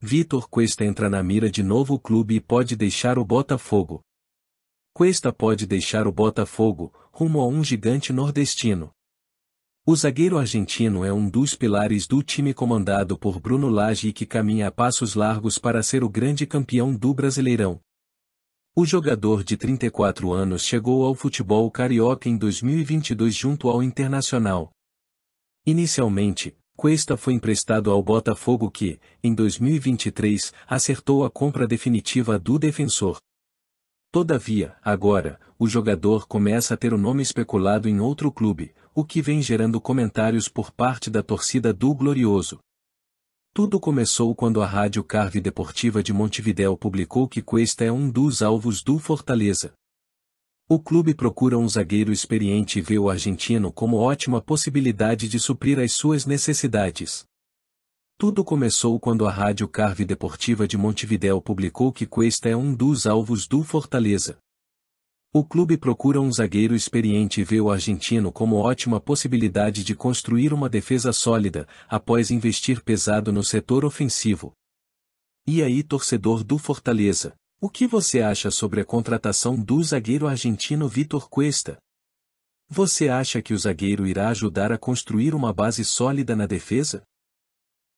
Vitor Cuesta entra na mira de novo clube e pode deixar o Botafogo. Cuesta pode deixar o Botafogo, rumo a um gigante nordestino. O zagueiro argentino é um dos pilares do time comandado por Bruno Lage e que caminha a passos largos para ser o grande campeão do Brasileirão. O jogador de 34 anos chegou ao futebol carioca em 2022 junto ao Internacional. Inicialmente, Cuesta foi emprestado ao Botafogo que, em 2023, acertou a compra definitiva do defensor. Todavia, agora, o jogador começa a ter o nome especulado em outro clube, o que vem gerando comentários por parte da torcida do Glorioso. Tudo começou quando a Rádio Carve Deportiva de Montevidéu publicou que Cuesta é um dos alvos do Fortaleza. O clube procura um zagueiro experiente e vê o argentino como ótima possibilidade de suprir as suas necessidades. Tudo começou quando a Rádio Carve Deportiva de Montevidéu publicou que Cuesta é um dos alvos do Fortaleza. O clube procura um zagueiro experiente e vê o argentino como ótima possibilidade de construir uma defesa sólida, após investir pesado no setor ofensivo. E aí, torcedor do Fortaleza? O que você acha sobre a contratação do zagueiro argentino Vitor Cuesta? Você acha que o zagueiro irá ajudar a construir uma base sólida na defesa?